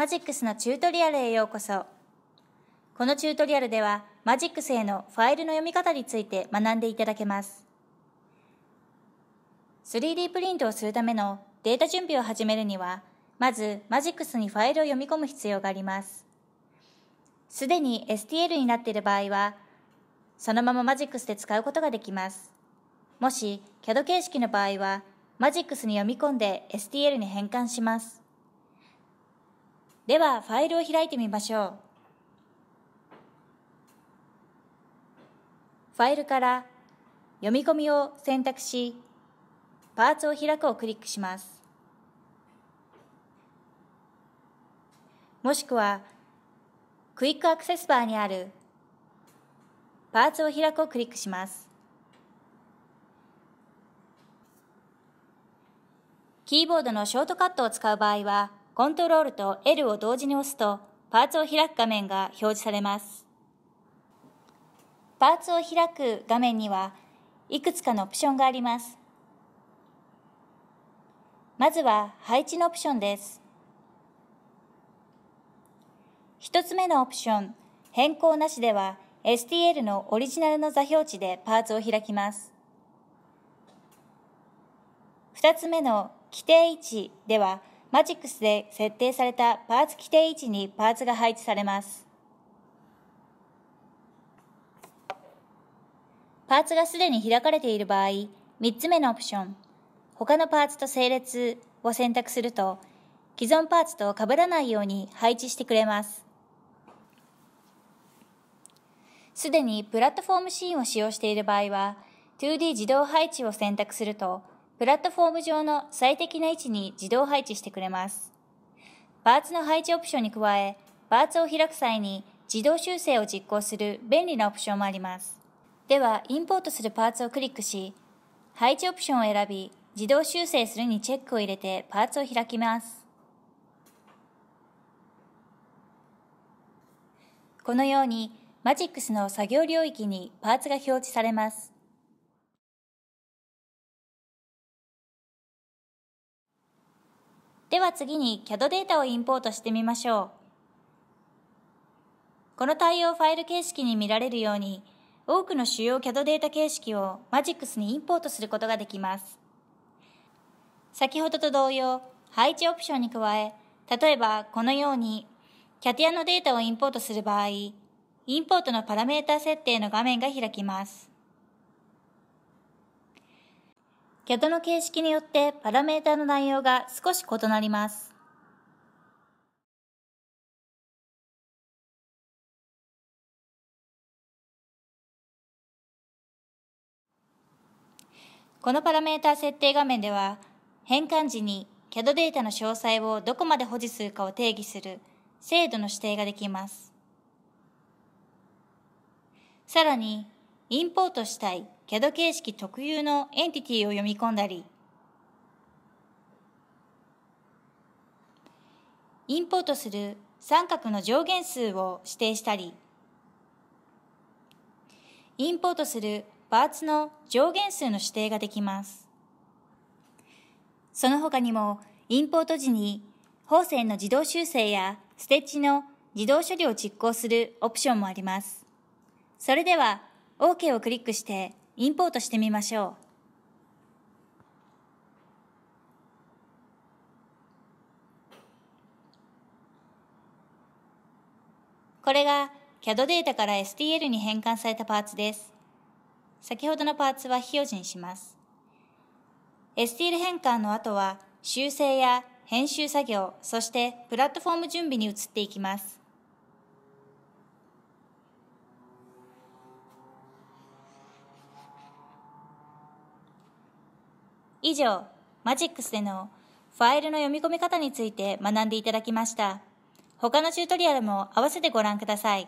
マジックスのチュートリアルへようこそ。このチュートリアルでは、マジックスへのファイルの読み方について学んでいただけます。3D プリントをするためのデータ準備を始めるには、まずマジックスにファイルを読み込む必要があります。すでに STL になっている場合は、そのままマジックスで使うことができます。もし、CAD 形式の場合は、マジックスに読み込んで STL に変換します。では、ファイルを開いてみましょう。ファイルから読み込みを選択し、パーツを開くをクリックします。もしくは、クイックアクセスバーにあるパーツを開くをクリックします。キーボードのショートカットを使う場合は、コントロールと L を同時に押すと、パーツを開く画面が表示されます。パーツを開く画面には、いくつかのオプションがあります。まずは配置のオプションです。1つ目のオプション、変更なしでは STL のオリジナルの座標値でパーツを開きます。2つ目の規定位置ではマジックスで設定されたパーツ規定位置にパーツが配置されます。パーツがすでに開かれている場合、3つ目のオプション、他のパーツと整列を選択すると、既存パーツと被らないように配置してくれます。すでにプラットフォームシーンを使用している場合は、2D 自動配置を選択すると、プラットフォーム上の最適な位置に自動配置してくれます。パーツの配置オプションに加え、パーツを開く際に自動修正を実行する便利なオプションもあります。では、インポートするパーツをクリックし、配置オプションを選び、自動修正するにチェックを入れてパーツを開きます。このように、マジックスの作業領域にパーツが表示されます。では次に CAD データをインポートしてみましょう。この対応ファイル形式に見られるように、多くの主要 CAD データ形式を Magix にインポートすることができます。先ほどと同様、配置オプションに加え、例えばこのように c a ティアのデータをインポートする場合、インポートのパラメータ設定の画面が開きます。CAD の形式によってパラメータの内容が少し異なります。このパラメータ設定画面では、変換時に CAD データの詳細をどこまで保持するかを定義する精度の指定ができます。さらに、インポートしたい CAD 形式特有のエンティティを読み込んだり、インポートする三角の上限数を指定したり、インポートするパーツの上限数の指定ができます。その他にも、インポート時に方線の自動修正やステッチの自動処理を実行するオプションもあります。それでは、OK をクリックしてインポートしてみましょう。これが CAD データから STL に変換されたパーツです。先ほどのパーツは非表示にします。STL 変換の後は修正や編集作業、そしてプラットフォーム準備に移っていきます。以上、マジックスでのファイルの読み込み方について学んでいただきました。他のチュートリアルも合わせてご覧ください。